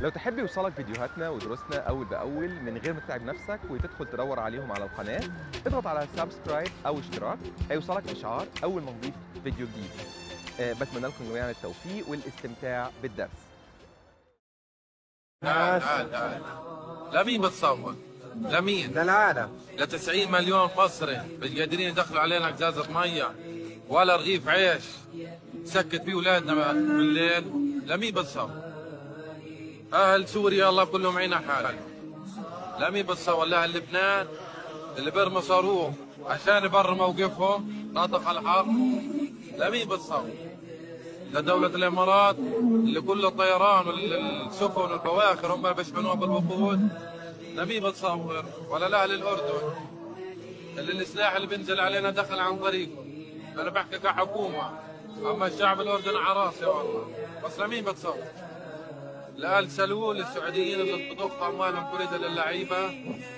لو تحب يوصلك فيديوهاتنا ودروسنا اول باول من غير ما تتعب نفسك وتدخل تدور عليهم على القناه اضغط على سبسكرايب او اشتراك هيوصلك اشعار اول ما نضيف فيديو جديد آه، بتمنى لكم جميعا التوفيق والاستمتاع بالدرس تعال تعال بتصور لمين؟ للعالم ل 90 مليون مصري مش قادرين يدخلوا علينا قزازة مية ولا رغيف عيش سكت بيه ولادنا بالليل لمين بتصور اهل سوريا الله كلهم عين حالهم لا مين بس ولا اهل لبنان اللي برموا صاروخ عشان يبرر موقفهم ناطق الحرب لا مين بس لدولة الامارات اللي كل الطيران والسفن والبواخر هم بيشحنوها بالوقود لا مين بتصور ولا لاهل الاردن اللي السلاح اللي بينزل علينا دخل عن طريقه انا بحكي كحكومه اما الشعب الاردني على راسي والله بس لمين بتصور لا سلوه للسعوديين اللي بضخوا اموالهم كلها للعيبه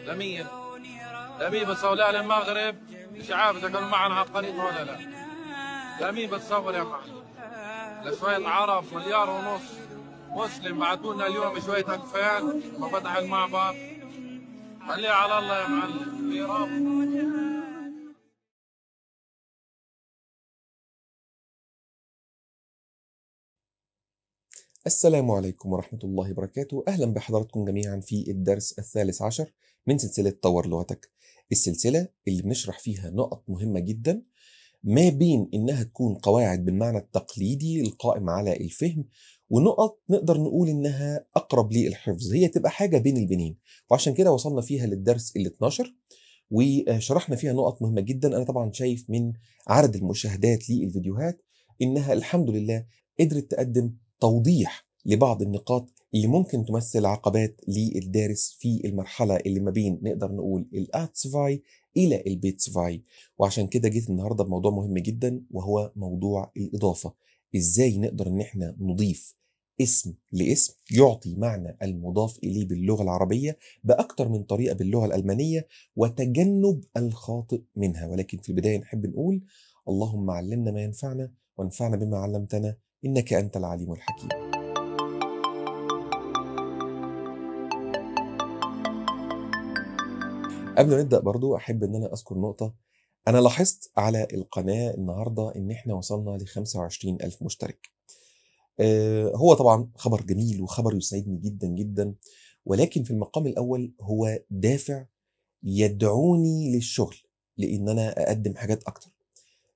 لمين؟ لمين بتصور المغرب مش عارف اذا كانوا معنا عقلية ولا لا لمين بتصور يا معلم؟ لشوية عرب مليار ونص مسلم بعثوا لنا اليوم شوية أكفان وفتح فتح المعبر خليها على الله يا معلم في رب السلام عليكم ورحمة الله وبركاته أهلا بحضراتكم جميعا في الدرس الثالث عشر من سلسلة طور لغتك السلسلة اللي بنشرح فيها نقط مهمة جدا ما بين إنها تكون قواعد بالمعنى التقليدي القائم على الفهم ونقط نقدر نقول إنها أقرب للحفظ هي تبقى حاجة بين البنين وعشان كده وصلنا فيها للدرس ال 12 وشرحنا فيها نقط مهمة جدا أنا طبعا شايف من عدد المشاهدات للفيديوهات إنها الحمد لله قدرت تقدم توضيح لبعض النقاط اللي ممكن تمثل عقبات للدارس في المرحلة اللي ما بين نقدر نقول الاتسفاي إلى البيتسفاي وعشان كده جيت النهاردة بموضوع مهم جدا وهو موضوع الإضافة إزاي نقدر إن إحنا نضيف اسم لاسم يعطي معنى المضاف إليه باللغة العربية بأكتر من طريقة باللغة الألمانية وتجنب الخاطئ منها ولكن في البداية نحب نقول اللهم علمنا ما ينفعنا وانفعنا بما علمتنا إنك أنت العليم الحكيم قبل ما نبدأ برضو أحب إن أنا أذكر نقطة أنا لاحظت على القناة النهاردة إن إحنا وصلنا ل 25 ألف مشترك آه، هو طبعا خبر جميل وخبر يسعدني جدا جدا ولكن في المقام الأول هو دافع يدعوني للشغل لان انا اقدم حاجات اكتر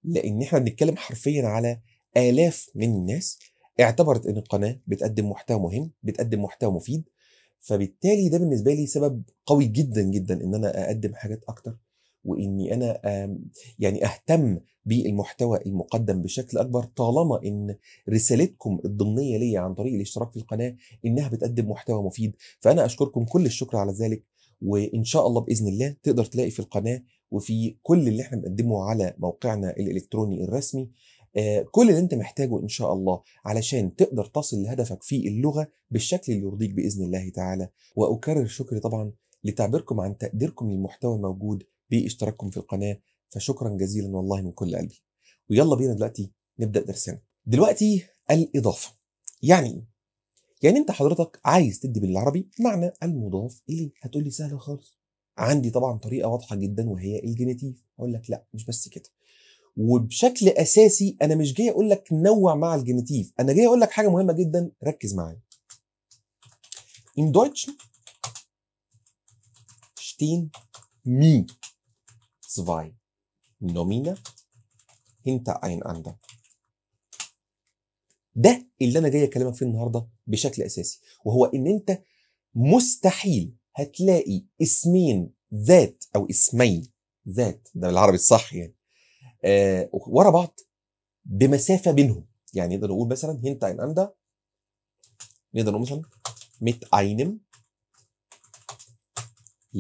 لان احنا بنتكلم حرفيا على آلاف من الناس اعتبرت ان القناه بتقدم محتوى مهم بتقدم محتوى مفيد فبالتالي ده بالنسبه لي سبب قوي جدا جدا ان انا اقدم حاجات اكتر واني انا يعني اهتم بالمحتوى المقدم بشكل اكبر طالما ان رسالتكم الضمنيه ليا عن طريق الاشتراك في القناه انها بتقدم محتوى مفيد فانا اشكركم كل الشكر على ذلك وان شاء الله باذن الله تقدر تلاقي في القناه وفي كل اللي احنا بنقدمه على موقعنا الالكتروني الرسمي آه، كل اللي انت محتاجه ان شاء الله علشان تقدر تصل لهدفك في اللغه بالشكل اللي يرضيك باذن الله تعالى واكرر شكري طبعا لتعبيركم عن تقديركم للمحتوى الموجود باشتراككم في القناه فشكرا جزيلا والله من كل قلبي ويلا بينا دلوقتي نبدا درسنا دلوقتي الاضافه يعني إيه؟ يعني انت حضرتك عايز تدي بالعربي معنى المضاف اليه هتقول لي سهله خالص عندي طبعا طريقه واضحه جدا وهي الجينيتيف اقول لك لا مش بس كده وبشكل اساسي انا مش جاي اقول لك نوع مع الجينيتيف انا جاي اقول لك حاجه مهمه جدا ركز معايا im deutschen stehen nie zwei nomina hintereinander ده اللي انا جاي اكلمك فيه النهارده بشكل اساسي وهو ان انت مستحيل هتلاقي اسمين ذات او اسمين ذات ده بالعربي الصح يعني آه ورا بعض بمسافه بينهم يعني نقدر نقول مثلا هنت ان اندا نقدر نقول مثلا mit einem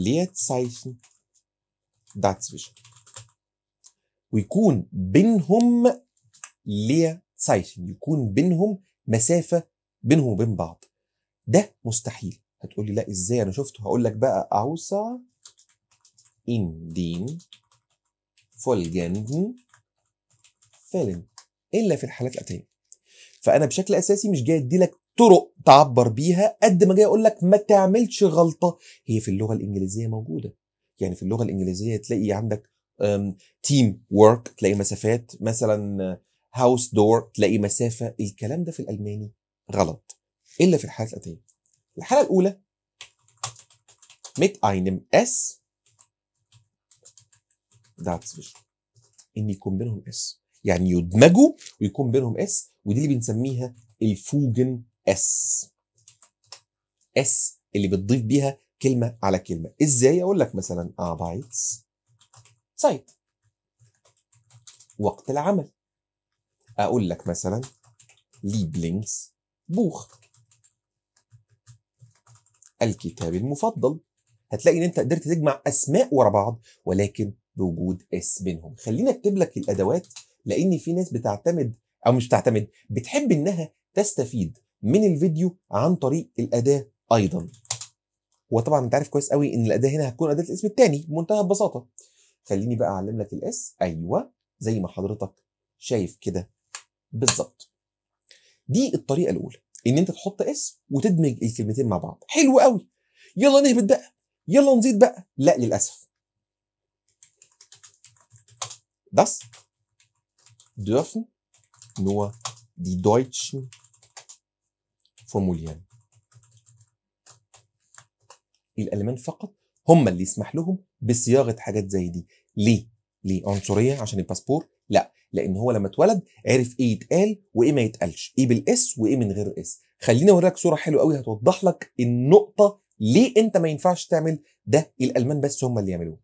Leerzeichen dazwischen ويكون بينهم سايشن يكون بينهم مسافة بينهم وبين بعض ده مستحيل هتقولي لا ازاي انا شفته هقول لك بقى اوسع ان دين فولجانج فالن الا في الحالات الاتيه فانا بشكل اساسي مش جاي ادي لك طرق تعبر بيها قد ما جاي اقول لك ما تعملش غلطه هي في اللغه الانجليزيه موجوده يعني في اللغه الانجليزيه تلاقي عندك تيم وورك تلاقي مسافات مثلا هاوس دور تلاقي مسافه الكلام ده في الالماني غلط الا في الحالات الاتيه الحاله الاولى mit einem S دات فيجن ان يكون بينهم اس يعني يدمجوا ويكون بينهم اس ودي اللي بنسميها الفوجن اس اس اللي بتضيف بيها كلمه على كلمه ازاي اقول لك مثلا اربايتس آه، سايت وقت العمل اقول لك مثلا ليبلينكس بوخ الكتاب المفضل هتلاقي ان انت قدرت تجمع اسماء ورا بعض ولكن بوجود اس بينهم خلينا اكتب لك الادوات لان في ناس بتعتمد او مش بتعتمد بتحب انها تستفيد من الفيديو عن طريق الاداه ايضا وطبعا انت عارف كويس قوي ان الاداه هنا هتكون اداه الاسم الثاني بمنتهى البساطه خليني بقى اعلم لك الاس ايوه زي ما حضرتك شايف كده بالظبط دي الطريقه الاولى ان انت تحط اس وتدمج الكلمتين مع بعض حلو قوي يلا نهبط بقى يلا نزيد بقى لا للاسف Das dürfen nur die Deutschen formulieren. الالمان فقط هم اللي يسمح لهم بصياغه حاجات زي دي ليه ليه عنصريه عشان الباسبور لا لان هو لما اتولد عرف ايه يتقال وايه ما يتقالش ايه بالاس وايه من غير اس خليني اوريك صوره حلوه قوي هتوضح لك النقطه ليه انت ما ينفعش تعمل ده الالمان بس هم اللي يعملوه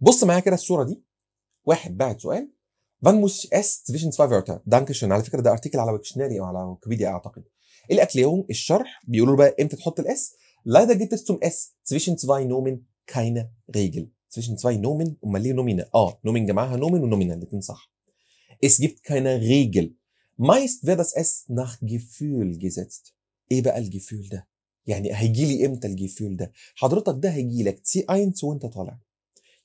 بص معايا كده الصوره دي واحد باعت سؤال فان موس ich erst سفايفرتا دانك شون على فكره ده ارتكل على ويكشناري او على ويكيبيديا اعتقد إيه الاكل يوم الشرح بيقولوا له بقى امتى تحط الاس لا ده جيت zum اس zwischen سفاي نومن كاينه ريجل zwischen سفاي نومن امال ليه نومينا اه نومين جمعها نومن ونومينا الاثنين صح اس gibt كاينه ريجل مايست wird اس ناخ nach gefühl ايه بقى الجفول ده يعني هيجي لي امتى الجفول ده حضرتك ده هيجي لك تي اينس وانت طالع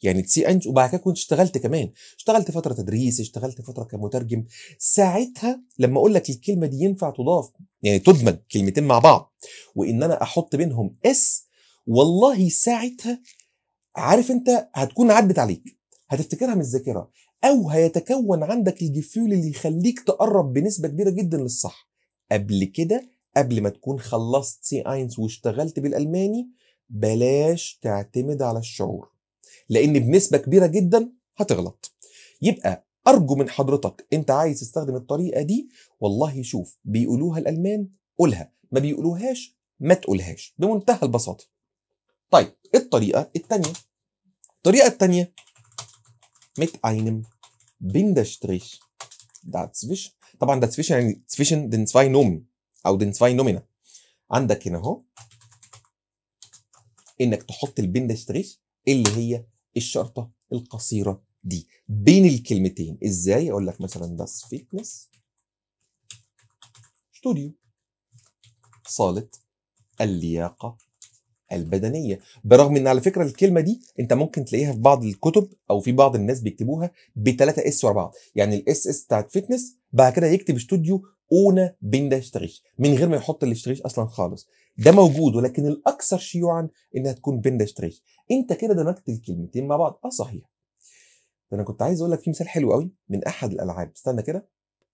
يعني تسي انت وبعد كده كنت اشتغلت كمان اشتغلت فتره تدريس اشتغلت فتره كمترجم ساعتها لما اقول لك الكلمه دي ينفع تضاف يعني تدمج كلمتين مع بعض وان انا احط بينهم اس والله ساعتها عارف انت هتكون عدت عليك هتفتكرها من الذاكره او هيتكون عندك الجفيول اللي يخليك تقرب بنسبه كبيره جدا للصح قبل كده قبل ما تكون خلصت سي اينس واشتغلت بالالماني بلاش تعتمد على الشعور لان بنسبه كبيره جدا هتغلط يبقى ارجو من حضرتك انت عايز تستخدم الطريقه دي والله شوف بيقولوها الالمان قولها ما بيقولوهاش ما تقولهاش بمنتهى البساطه طيب الطريقه الثانيه الطريقه الثانيه mit einem Bindestrich dazwischen طبعا dazwischen يعني zwischen den zwei Nomen او den zwei Nomina عندك هنا اهو انك تحط البندستريش اللي هي الشرطه القصيره دي بين الكلمتين ازاي اقول لك مثلا ده فيتنس ستوديو صاله اللياقه البدنيه برغم ان على فكره الكلمه دي انت ممكن تلاقيها في بعض الكتب او في بعض الناس بيكتبوها بثلاثة اس ورا بعض يعني الاس اس بتاعت فيتنس بعد كده يكتب استوديو اونا بين ده اشتريش من غير ما يحط الاشتريش اصلا خالص ده موجود ولكن الاكثر شيوعا انها تكون بندستريشن انت كده دمجت الكلمتين مع بعض اه صحيح ده انا كنت عايز اقول لك في مثال حلو قوي من احد الالعاب استنى كده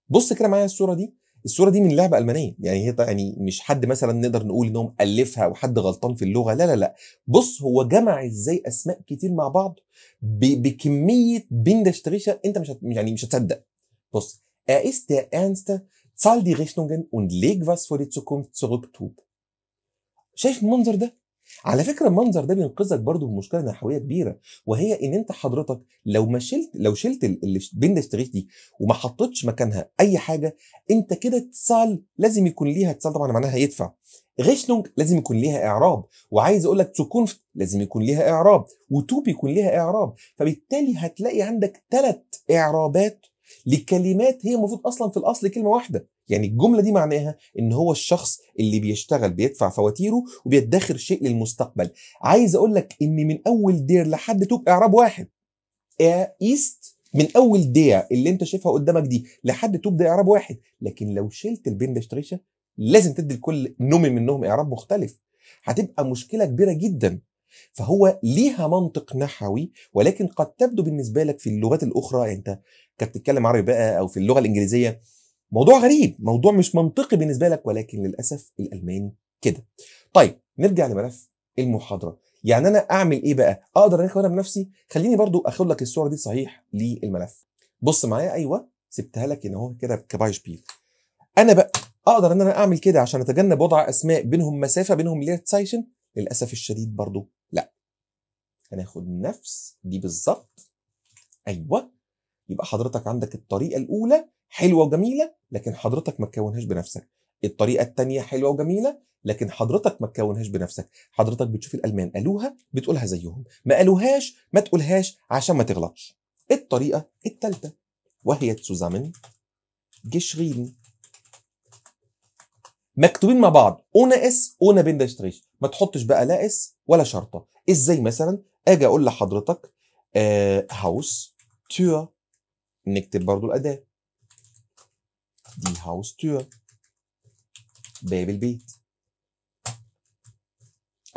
بص كده معايا الصوره دي الصوره دي من لعبه المانيه يعني هي يعني مش حد مثلا نقدر نقول انهم الفها او حد غلطان في اللغه لا لا لا بص هو جمع ازاي اسماء كتير مع بعض بكميه بندشتريشه انت مش هت يعني مش هتصدق بص Er ist der Ernste, zahl die Rechnungen und leg was vor die Zukunft tut شايف المنظر ده على فكره المنظر ده بينقذك برضه من مشكله نحويه كبيره وهي ان انت حضرتك لو ما شلت لو شلت اللي بين دي وما حطيتش مكانها اي حاجه انت كده اتصال لازم يكون ليها اتصال طبعا معناها يدفع غشنونج لازم يكون ليها اعراب وعايز اقول لك تسكونفت لازم يكون ليها اعراب وتوب يكون ليها اعراب فبالتالي هتلاقي عندك ثلاث اعرابات لكلمات هي المفروض اصلا في الاصل كلمه واحده يعني الجمله دي معناها ان هو الشخص اللي بيشتغل بيدفع فواتيره وبيدخر شيء للمستقبل عايز اقول لك ان من اول دير لحد توب اعراب واحد إيه، ايست من اول دير اللي انت شايفها قدامك دي لحد توب ده اعراب واحد لكن لو شلت البين ده لازم تدي لكل نوم منهم اعراب مختلف هتبقى مشكله كبيره جدا فهو ليها منطق نحوي ولكن قد تبدو بالنسبه لك في اللغات الاخرى يعني انت كنت بتتكلم عربي بقى او في اللغه الانجليزيه موضوع غريب موضوع مش منطقي بالنسبه لك ولكن للاسف الالماني كده طيب نرجع لملف المحاضره يعني انا اعمل ايه بقى اقدر أنا بنفسي خليني برضو اخد لك الصوره دي صحيح للملف بص معايا ايوه سبتها لك ان هو كده كبايش بيل انا بقى اقدر ان انا اعمل كده عشان اتجنب وضع اسماء بينهم مسافه بينهم سايشن للاسف الشديد برضو لا هناخد نفس دي بالظبط ايوه يبقى حضرتك عندك الطريقه الاولى حلوه وجميله لكن حضرتك ما تكونهاش بنفسك الطريقه الثانيه حلوه وجميله لكن حضرتك ما تكونهاش بنفسك حضرتك بتشوف الالمان قالوها بتقولها زيهم ما قالوهاش ما تقولهاش عشان ما تغلطش الطريقه الثالثه وهي تسوزامن جشرين مكتوبين مع بعض اون اس اون بين داشتريش ما تحطش بقى لا اس ولا شرطه ازاي مثلا اجي اقول لحضرتك آه، هاوس تير نكتب برضو الاداه die Haustür باب البيت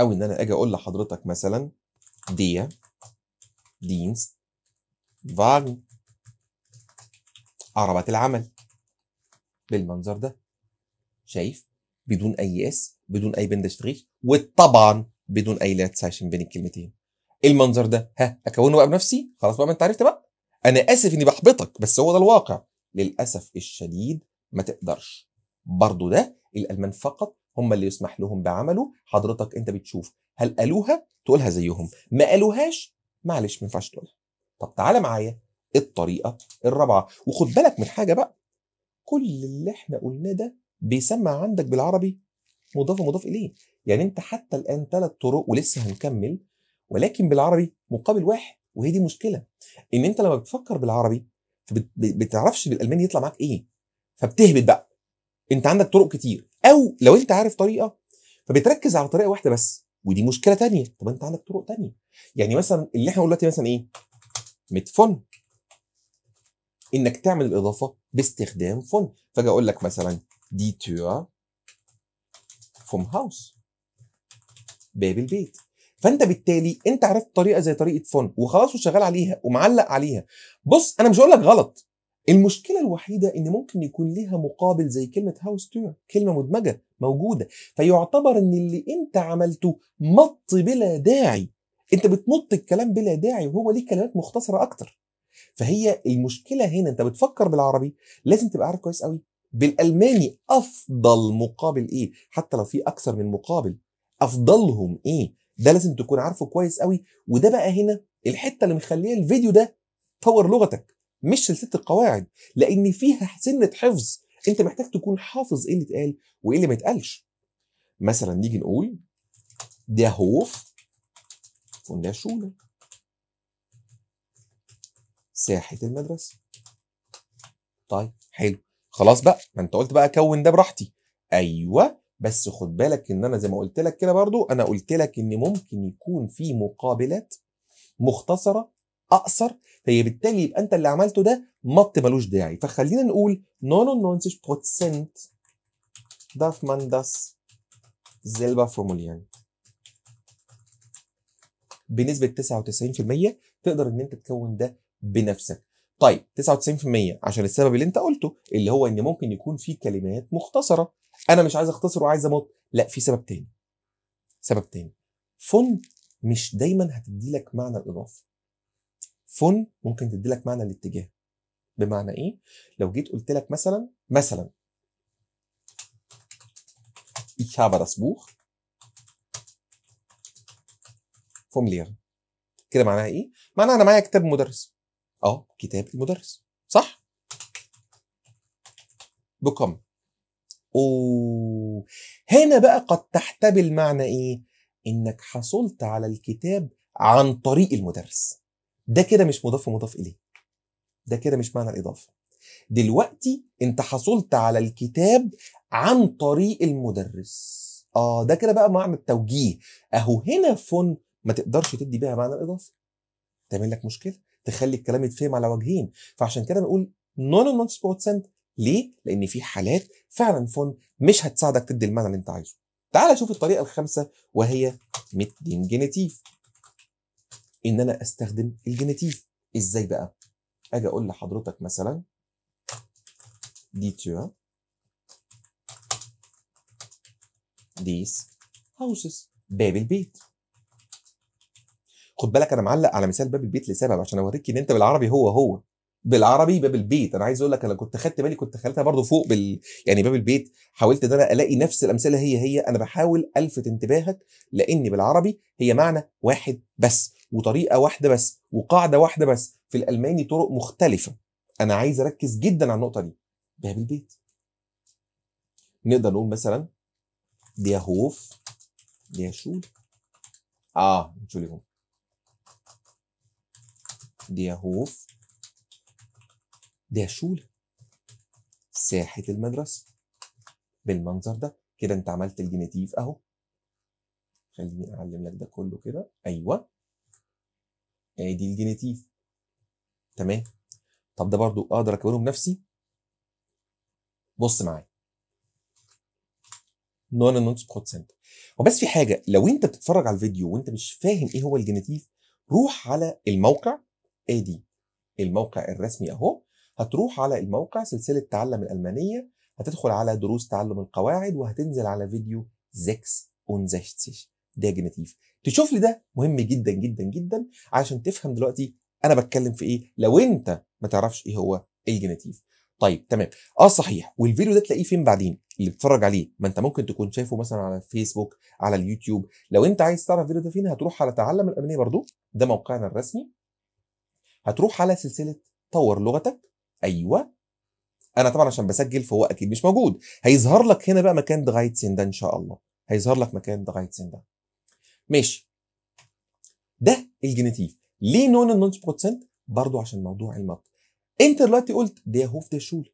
او ان انا اجي اقول لحضرتك مثلا دي دينس فاغن عربة العمل بالمنظر ده شايف بدون اي اس بدون اي بندشتريش وطبعا بدون اي ساشن بين الكلمتين المنظر ده ها اكونه بقى بنفسي خلاص بقى ما انت عرفت بقى انا اسف اني بحبطك بس هو ده الواقع للاسف الشديد ما تقدرش برضو ده الالمان فقط هم اللي يسمح لهم بعمله حضرتك انت بتشوف هل قالوها تقولها زيهم ما قالوهاش معلش ما ينفعش تقولها طب تعالى معايا الطريقه الرابعه وخد بالك من حاجه بقى كل اللي احنا قلناه ده بيسمى عندك بالعربي مضاف ومضاف اليه يعني انت حتى الان ثلاث طرق ولسه هنكمل ولكن بالعربي مقابل واحد وهي دي مشكله ان انت لما بتفكر بالعربي فبتعرفش بالالماني يطلع معاك ايه فبتهبط بقى انت عندك طرق كتير او لو انت عارف طريقه فبتركز على طريقه واحده بس ودي مشكله تانية طب انت عندك طرق تانية يعني مثلا اللي احنا دلوقتي مثلا ايه متفن انك تعمل الاضافه باستخدام فن فاجي اقول لك مثلا دي تو فوم هاوس باب البيت فانت بالتالي انت عرفت طريقه زي طريقه فن وخلاص وشغال عليها ومعلق عليها بص انا مش هقول لك غلط المشكلة الوحيدة إن ممكن يكون ليها مقابل زي كلمة هاوس تو كلمة مدمجة موجودة فيعتبر إن اللي أنت عملته مط بلا داعي أنت بتمط الكلام بلا داعي وهو ليه كلمات مختصرة أكتر فهي المشكلة هنا أنت بتفكر بالعربي لازم تبقى عارف كويس قوي بالألماني أفضل مقابل إيه حتى لو في أكثر من مقابل أفضلهم إيه ده لازم تكون عارفه كويس قوي وده بقى هنا الحتة اللي مخليه الفيديو ده طور لغتك مش سلسله القواعد لان فيها سنه حفظ انت محتاج تكون حافظ ايه اللي اتقال وايه اللي ما اتقالش مثلا نيجي نقول ده هوف فون ده شولة ساحه المدرسه طيب حلو خلاص بقى ما انت قلت بقى كون ده براحتي ايوه بس خد بالك ان انا زي ما قلت لك كده برضو انا قلت لك ان ممكن يكون في مقابلات مختصره اقصر فهي طيب بالتالي يبقى انت اللي عملته ده مط ملوش داعي فخلينا نقول نونسيش بروتسنت داف من داس زيلبا formulieren بنسبة 99% تقدر ان انت تكون ده بنفسك طيب 99% عشان السبب اللي انت قلته اللي هو ان ممكن يكون في كلمات مختصرة انا مش عايز اختصر وعايز امط لا في سبب تاني سبب تاني فن مش دايما هتدي لك معنى الاضافه فن ممكن تدي لك معنى الاتجاه بمعنى ايه لو جيت قلت لك مثلا مثلا ich habe das Buch vom Lehrer كده معناها ايه معناها انا معايا كتاب مدرس اه كتاب المدرس صح بكم او هنا بقى قد تحتبل معنى ايه انك حصلت على الكتاب عن طريق المدرس ده كده مش مضاف مضاف اليه ده كده مش معنى الاضافه دلوقتي انت حصلت على الكتاب عن طريق المدرس اه ده كده بقى معنى التوجيه اهو هنا فن ما تقدرش تدي بيها معنى الاضافه تعمل لك مشكله تخلي الكلام يتفهم على وجهين فعشان كده بنقول نون نون سنت ليه لان في حالات فعلا فن مش هتساعدك تدي المعنى اللي انت عايزه تعال شوف الطريقه الخامسه وهي ميت جينيتيف ان انا استخدم الجينيتيف ازاي بقى اجي اقول لحضرتك مثلا دي تيو ديس هاوسز باب البيت خد بالك انا معلق على مثال باب البيت لسبب عشان اوريك ان انت بالعربي هو هو بالعربي باب البيت انا عايز اقول لك انا كنت خدت بالي كنت خليتها برضو فوق بال يعني باب البيت حاولت ان انا الاقي نفس الامثله هي هي انا بحاول الفت انتباهك لان بالعربي هي معنى واحد بس وطريقه واحده بس وقاعده واحده بس في الالماني طرق مختلفه انا عايز اركز جدا على النقطه دي باب البيت نقدر نقول مثلا دي هوف دي شو اه Entschuldigung دي هوف ده شولة ساحة المدرسة بالمنظر ده كده انت عملت الجينيتيف اهو خليني اعلم لك ده كله كده ايوه ادي آه الجينيتيف تمام طب ده برضو اقدر اكونه بنفسي بص معايا نون نونس سنتر وبس في حاجه لو انت بتتفرج على الفيديو وانت مش فاهم ايه هو الجينيتيف روح على الموقع ادي الموقع الرسمي اهو هتروح على الموقع سلسله تعلم الالمانيه هتدخل على دروس تعلم القواعد وهتنزل على فيديو 66 جنتيف تشوف لي ده مهم جدا جدا جدا عشان تفهم دلوقتي انا بتكلم في ايه لو انت ما تعرفش ايه هو الجينيتيف طيب تمام اه صحيح والفيديو ده تلاقيه فين بعدين اللي بتتفرج عليه ما انت ممكن تكون شايفه مثلا على الفيسبوك على اليوتيوب لو انت عايز تعرف الفيديو ده فين هتروح على تعلم الالمانيه برضو ده موقعنا الرسمي هتروح على سلسله طور لغتك ايوه انا طبعا عشان بسجل فهو اكيد مش موجود هيظهر لك هنا بقى مكان دغايه سين ده ان شاء الله هيظهر لك مكان دغايه سين ده ماشي ده الجينيتيف ليه نون النونش بروتسنت برضو عشان موضوع المط انت دلوقتي قلت ده هوف ده شول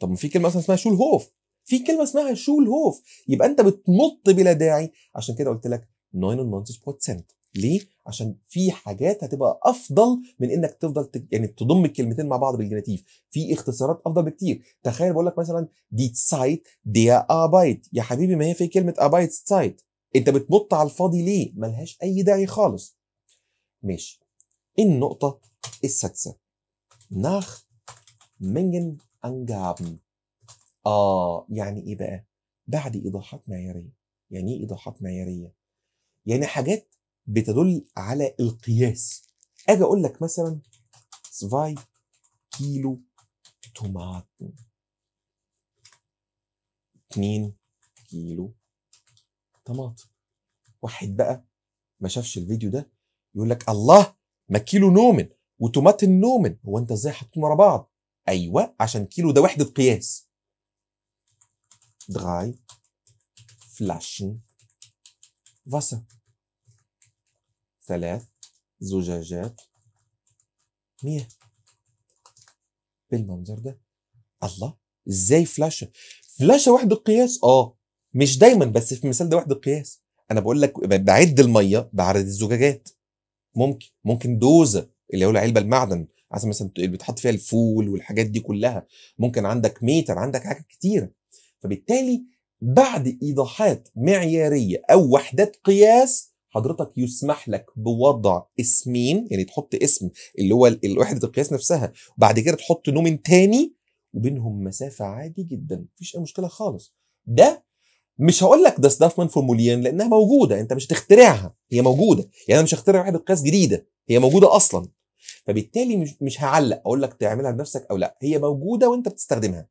طب ما في كلمه اسمها شول هوف في كلمه اسمها شول هوف يبقى انت بتنط بلا داعي عشان كده قلت لك نون بروتسنت ليه؟ عشان في حاجات هتبقى افضل من انك تفضل تج... يعني تضم الكلمتين مع بعض بالجناتيف في اختصارات افضل بكتير تخيل بقول لك مثلا دي سايت دي ابايت يا حبيبي ما هي في كلمه ابايت سايت انت بتبط على الفاضي ليه ملهاش اي داعي خالص ماشي النقطه السادسه ناخ منجن انجابن. اه يعني ايه بقى بعد ايضاحات معياريه يعني ايه ايضاحات معياريه يعني حاجات بتدل على القياس اجي اقول لك مثلا 2 كيلو طماطم 2 كيلو طماطم واحد بقى ما شافش الفيديو ده يقول لك الله ما كيلو نومن وطماطم نومن هو انت ازاي حاطين ورا بعض ايوه عشان كيلو ده وحده قياس دراي فلاشن واسر ثلاث زجاجات مياه بالمنظر ده الله ازاي فلاشه فلاشه وحده قياس اه مش دايما بس في المثال ده وحده قياس انا بقول لك بعد الميه بعدد الزجاجات ممكن ممكن دوزه اللي هو العلبه المعدن عشان مثلا اللي بتحط فيها الفول والحاجات دي كلها ممكن عندك ميتر عندك حاجات كتيره فبالتالي بعد ايضاحات معياريه او وحدات قياس حضرتك يسمح لك بوضع اسمين يعني تحط اسم اللي هو وحده القياس نفسها وبعد كده تحط نومن تاني وبينهم مسافه عادي جدا مفيش اي مشكله خالص ده مش هقول لك ده ستافمان فورموليان لانها موجوده انت مش هتخترعها هي موجوده يعني انا مش هخترع وحده قياس جديده هي موجوده اصلا فبالتالي مش مش هعلق اقول لك تعملها بنفسك او لا هي موجوده وانت بتستخدمها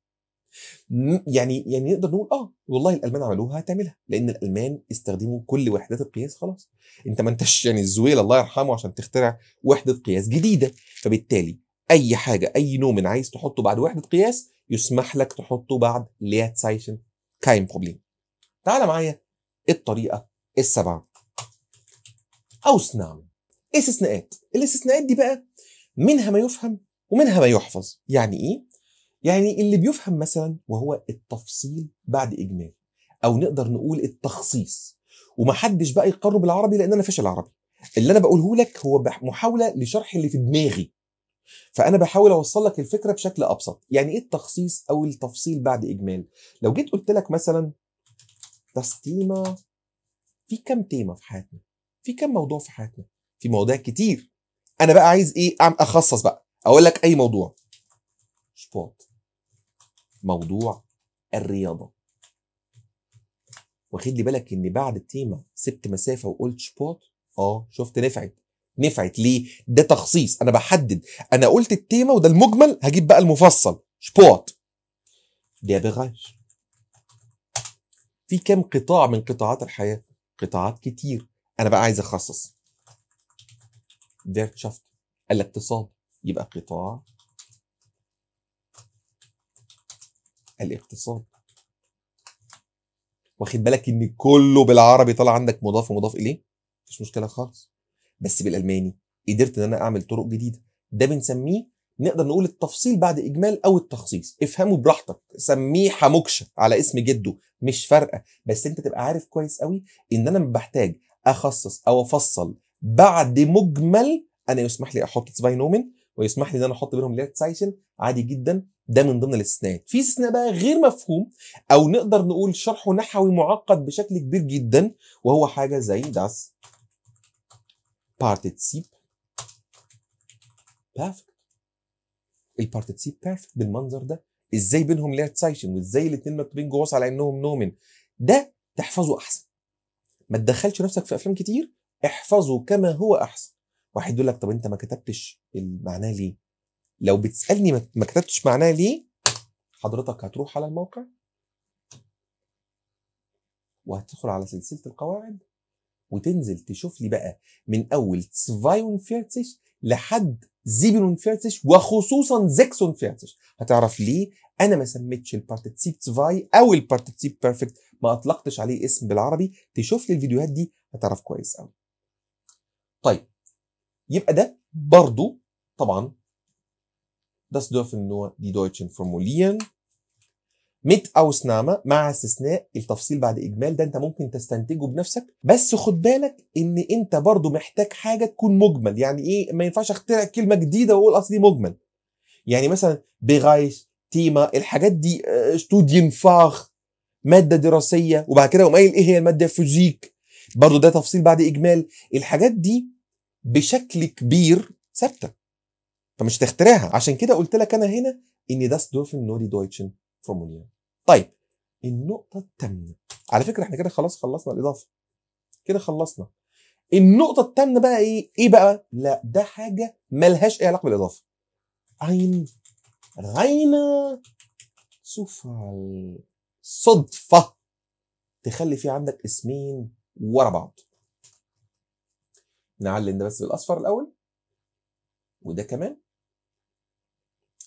يعني يعني نقدر نقول اه والله الالمان عملوها هتعملها لان الالمان استخدموا كل وحدات القياس خلاص انت ما انتش يعني الزويل الله يرحمه عشان تخترع وحده قياس جديده فبالتالي اي حاجه اي نومن عايز تحطه بعد وحده قياس يسمح لك تحطه بعد سايشن كايم بروبليم تعال معايا الطريقه السبعه اوسنام إيه استثناءات الاستثناءات دي بقى منها ما يفهم ومنها ما يحفظ يعني ايه يعني اللي بيفهم مثلا وهو التفصيل بعد اجمال او نقدر نقول التخصيص ومحدش بقى يقرب بالعربي لان انا فاشل عربي اللي انا بقوله لك هو محاوله لشرح اللي في دماغي فانا بحاول اوصل لك الفكره بشكل ابسط يعني ايه التخصيص او التفصيل بعد اجمال لو جيت قلت لك مثلا تسطيمه في كم تيمه في حياتنا في كم موضوع في حياتنا في مواضيع كتير انا بقى عايز ايه اخصص بقى اقول لك اي موضوع شباط موضوع الرياضه واخد لي بالك ان بعد التيمه سبت مسافه وقلت سبورت اه شفت نفعت نفعت ليه ده تخصيص انا بحدد انا قلت التيمه وده المجمل هجيب بقى المفصل سبورت دي بغاش في كام قطاع من قطاعات الحياه قطاعات كتير انا بقى عايز اخصص فيرتشافت الاقتصاد يبقى قطاع الاقتصاد واخد بالك ان كله بالعربي طالع عندك مضاف ومضاف اليه مفيش مشكله خالص بس بالالماني قدرت ان انا اعمل طرق جديده ده بنسميه نقدر نقول التفصيل بعد اجمال او التخصيص افهمه براحتك سميه حموكشه على اسم جده مش فارقه بس انت تبقى عارف كويس قوي ان انا بحتاج اخصص او افصل بعد مجمل انا يسمح لي احط سباينومن ويسمح لي ان انا احط بينهم لات سايشن عادي جدا ده من ضمن الاستثناءات في استثناء بقى غير مفهوم او نقدر نقول شرحه نحوي معقد بشكل كبير جدا وهو حاجه زي داس بارتيسيب بيرفكت البارتيسيب بيرفكت بالمنظر ده ازاي بينهم ليها سايشن وازاي الاثنين مكتوبين جواز على انهم نومن ده تحفظه احسن ما تدخلش نفسك في افلام كتير احفظه كما هو احسن واحد يقول لك طب انت ما كتبتش المعناه ليه لو بتسالني ما كتبتش معناه ليه حضرتك هتروح على الموقع وهتدخل على سلسله القواعد وتنزل تشوف لي بقى من اول سفايون فيرتش لحد زيبلون فيرتش وخصوصا زكسون فيرتش هتعرف ليه انا ما سميتش البارتيتيب تفاي او البارتيتيب بيرفكت ما اطلقتش عليه اسم بالعربي تشوف لي الفيديوهات دي هتعرف كويس قوي طيب يبقى ده برضو طبعا Das dürfen nur die Deutschen formulieren. mit Ausnahme مع استثناء التفصيل بعد إجمال ده أنت ممكن تستنتجه بنفسك بس خد بالك إن أنت برضو محتاج حاجة تكون مجمل يعني إيه ما ينفعش أخترع كلمة جديدة وأقول أصل دي مجمل يعني مثلا بغايش تيما الحاجات دي ستوديم فاخ مادة دراسية وبعد كده قايل إيه هي المادة فيزيك برضو ده تفصيل بعد إجمال الحاجات دي بشكل كبير ثابته فمش تخترعها عشان كده قلت لك انا هنا ان داس دورفن نوري دويتشن فورموليا طيب النقطه الثامنه على فكره احنا كده خلاص خلصنا الاضافه كده خلصنا النقطه الثامنه بقى ايه ايه بقى لا ده حاجه ملهاش اي علاقه بالاضافه ein reiner سوفال صدفة تخلي في عندك اسمين ورا بعض نعلن ده بس بالاصفر الاول وده كمان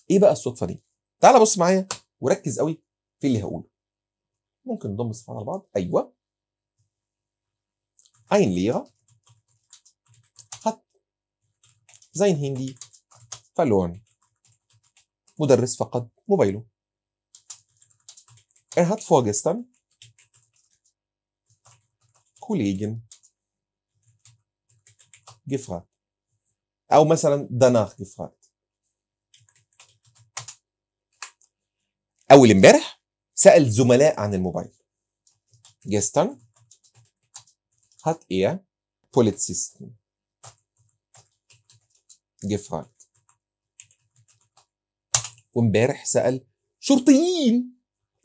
ايه بقى الصدفه دي؟ تعال بص معايا وركز قوي في اللي هقوله. ممكن نضم الصفحات على بعض ايوه. عين ليغا خط زين هندي فالون مدرس فقد موبايله. Er hat vorgestern Kollegen gefragt. أو مثلا danach gefragt. اول امبارح سال زملاء عن الموبايل جيستن هات ايه بوليتسيستن gefragt وامبارح سال شرطيين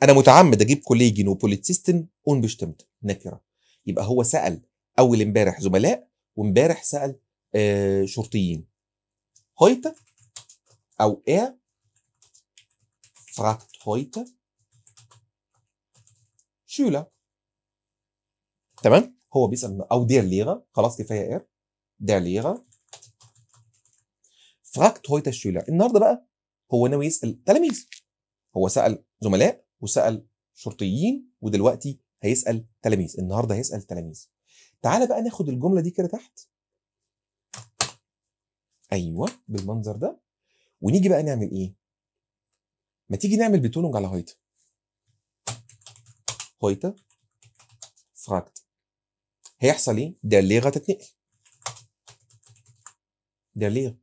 انا متعمد اجيب كوليجين وبوليتسيستن بشتمت نكره يبقى هو سال اول امبارح زملاء وامبارح سال آه شرطيين هويت او ايه er؟ فراكت heute Schüler تمام هو بيسال او der Lehrer خلاص كفايه إير. der Lehrer fragt heute Schüler النهارده بقى هو ناوي يسال تلاميذ هو سال زملاء وسال شرطيين ودلوقتي هيسال تلاميذ النهارده هيسال تلاميذ تعالى بقى ناخد الجمله دي كده تحت ايوه بالمنظر ده ونيجي بقى نعمل ايه ما تيجي نعمل بتونج على هويتا هويتا فراكت هيحصل ايه؟ ده الليغه تتنقل ده الليغه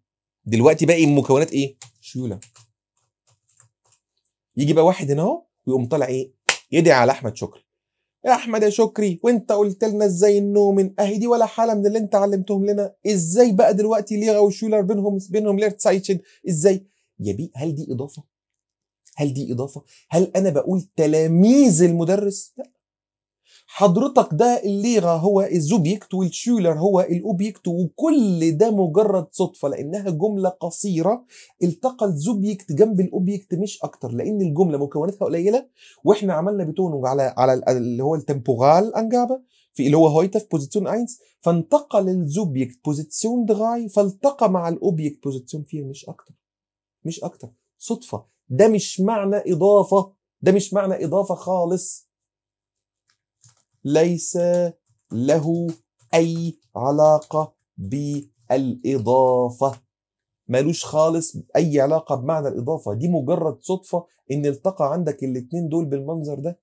دلوقتي باقي إيه؟ مكونات ايه؟ شيوله يجي بقى واحد هنا اهو ويقوم طالع ايه؟ يدعي على احمد شكري يا احمد يا شكري وانت قلت لنا ازاي النومن اهي دي ولا حاله من اللي انت علمتهم لنا ازاي بقى دلوقتي ليغا وشولر بينهم بينهم ليرت سايتشن ازاي يا بيه هل دي اضافه هل دي اضافه هل انا بقول تلاميذ المدرس لا حضرتك ده الليغه هو الزوبيكت والشولر هو الاوبيكت وكل ده مجرد صدفه لانها جمله قصيره التقى الزوبيكت جنب الاوبيكت مش اكتر لان الجمله مكوناتها قليله واحنا عملنا بتونج على على اللي هو التمبورال انجابه في اللي هو هويتا في بوزيسيون أينز فانتقل الزوبيكت بوزيسيون دغاي فالتقى مع الاوبيكت بوزيسيون فيها مش اكتر مش اكتر صدفه ده مش معنى إضافة ده مش معنى إضافة خالص ليس له أي علاقة بالإضافة مالوش خالص أي علاقة بمعنى الإضافة دي مجرد صدفة إن التقى عندك الاتنين دول بالمنظر ده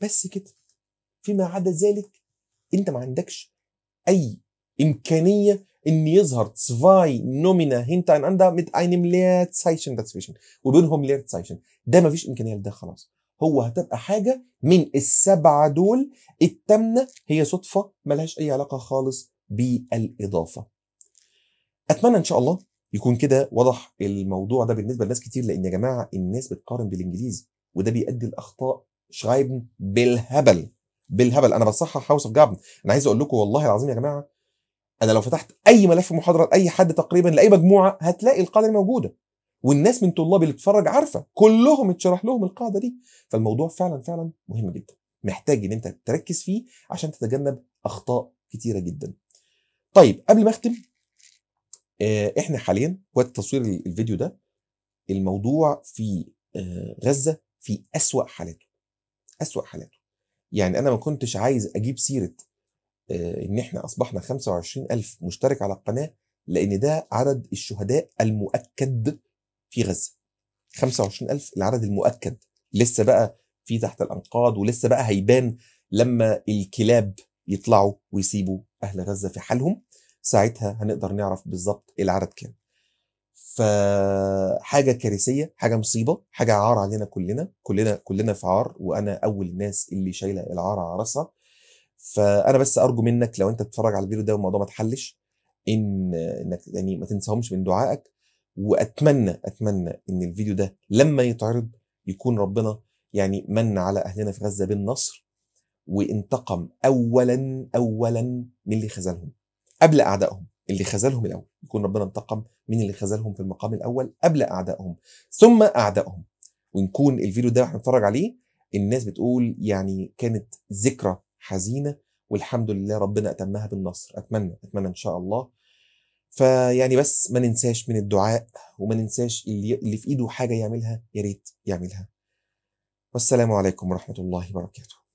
بس كده فيما عدا ذلك أنت ما عندكش أي إمكانية ان يظهر zwei نومينا hintereinander mit einem Leerzeichen dazwischen وبينهم Leerzeichen ده مفيش امكانيه لده خلاص هو هتبقى حاجه من السبعه دول الثامنه هي صدفه ملهاش اي علاقه خالص بالاضافه اتمنى ان شاء الله يكون كده وضح الموضوع ده بالنسبه لناس كتير لان يا جماعه الناس بتقارن بالانجليزي وده بيؤدي لاخطاء شرايبن بالهبل بالهبل انا بصحح هاوس اوف جابن انا عايز اقول لكم والله العظيم يا جماعه انا لو فتحت اي ملف محاضره لاي حد تقريبا لاي مجموعه هتلاقي القاعده موجوده والناس من طلاب اللي بتتفرج عارفه كلهم اتشرح لهم القاعده دي فالموضوع فعلا فعلا مهم جدا محتاج ان انت تركز فيه عشان تتجنب اخطاء كتيره جدا طيب قبل ما اختم آه، احنا حاليا وقت تصوير الفيديو ده الموضوع في آه، غزه في اسوا حالاته اسوا حالاته يعني انا ما كنتش عايز اجيب سيره آه، ان احنا اصبحنا 25000 مشترك على القناه لان ده عدد الشهداء المؤكد في غزه 25000 العدد المؤكد لسه بقى في تحت الانقاض ولسه بقى هيبان لما الكلاب يطلعوا ويسيبوا اهل غزه في حالهم ساعتها هنقدر نعرف بالظبط العدد كام فحاجه كارثيه حاجه مصيبه حاجه عار علينا كلنا كلنا كلنا في عار وانا اول الناس اللي شايله العار على راسها فانا بس ارجو منك لو انت بتتفرج على الفيديو ده والموضوع ما اتحلش ان انك يعني ما تنساهمش من دعائك واتمنى اتمنى ان الفيديو ده لما يتعرض يكون ربنا يعني من على اهلنا في غزه بالنصر وانتقم اولا اولا من اللي خذلهم قبل اعدائهم اللي خذلهم الاول يكون ربنا انتقم من اللي خذلهم في المقام الاول قبل اعدائهم ثم اعدائهم ونكون الفيديو ده واحنا بنتفرج عليه الناس بتقول يعني كانت ذكرى حزينه والحمد لله ربنا اتمها بالنصر اتمنى اتمنى ان شاء الله فيعني بس ما ننساش من الدعاء وما ننساش اللي, اللي في ايده حاجه يعملها يا ريت يعملها والسلام عليكم ورحمه الله وبركاته